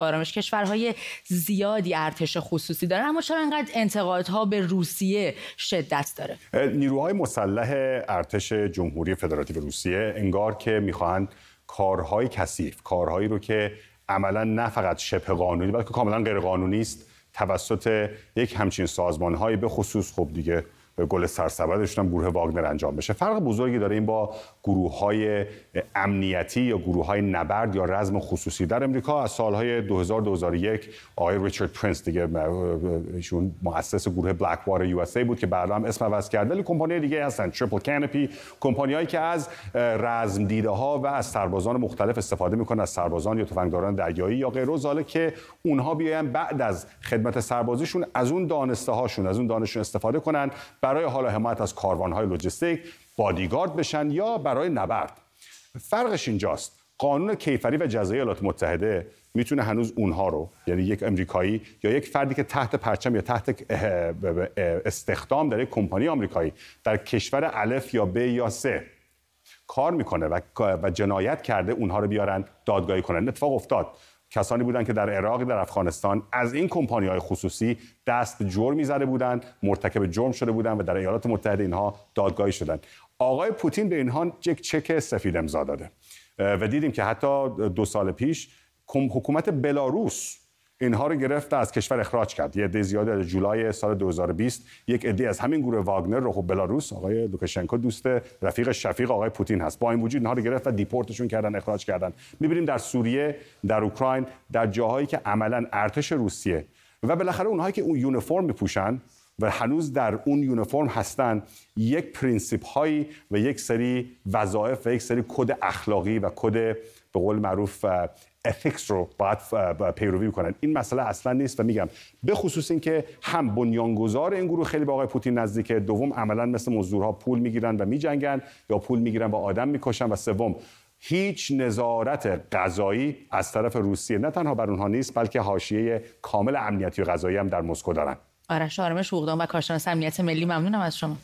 آرامش کشورهای زیادی ارتش خصوصی دارن اما چرا انقدر انتقادها به روسیه شدت داره نیروهای مسلح ارتش جمهوری فدراتیو روسیه انگار که میخواهند کارهای کثیف کارهایی رو که عملا نه فقط شبه قانونی بلکه کاملا غیر قانونی است توسط یک همچین سازمانهایی به خصوص خب دیگه گل سرسبدشون هم گروه واگنر انجام بشه فرق بزرگی داره این با گروه های امنیتی یا گروه های نبرد یا رزم خصوصی در امریکا از سالهای 2000 2001 آقای ریچارد پرنس دیگه ایشون مؤسس گروه بلک وار یو اس ای بود که بعدا هم اسم عوض کرد ولی کمپانی دیگه هستن تریپل کانپی هایی که از رزم دیده ها و از سربازان مختلف استفاده میکنن از سربازان یا تفنگداران دریایی یا غیر زاله که اونها بیاین بعد از خدمت سربازیشون از اون دانسته هاشون از اون دانششون استفاده کنن برای حالا حمایت از کاروانهای لوجستیک بادیگارد بشن یا برای نبرد فرقش اینجاست قانون کیفری و جزایی ایالات متحده میتونه هنوز اونها رو یعنی یک امریکایی یا یک فردی که تحت پرچم یا تحت استخدام در یک کمپانی آمریکایی در کشور الف یا ب یا سه کار میکنه و جنایت کرده اونها رو بیارن دادگاهی کنن اتفاق افتاد کسانی بودند که در عراق در افغانستان از این کمپانی های خصوصی دست جرمی زده بودند مرتکب جرم شده بودند و در ایالات متحده اینها دادگاهی شدند آقای پوتین به اینها یک چک سفید امضا داده و دیدیم که حتی دو سال پیش حکومت بلاروس اینها رو گرفت از کشور اخراج کرد یه عده زیادی از جولای سال 2020 یک عده از همین گروه واگنر رو خب بلاروس آقای لوکاشنکو دوست رفیق شفیق آقای پوتین هست با این وجود اینها رو گرفت و دیپورتشون کردن اخراج کردن می‌بینیم در سوریه در اوکراین در جاهایی که عملا ارتش روسیه و بالاخره اونهایی که اون یونیفرم می‌پوشن. و هنوز در اون یونیفرم هستن یک پرینسیپ هایی و یک سری وظایف و یک سری کد اخلاقی و کد به قول معروف اتیکس رو باید پیروی کنن این مسئله اصلا نیست و میگم به خصوص اینکه هم بنیانگذار این گروه خیلی به آقای پوتین نزدیکه دوم عملا مثل مزدورها پول میگیرن و میجنگن یا پول میگیرن و آدم میکشن و سوم هیچ نظارت غذایی از طرف روسیه نه تنها بر اونها نیست بلکه حاشیه کامل امنیتی و هم در مسکو دارن آرش آرامش حقوقدان و کارشناس امنیت ملی ممنونم از شما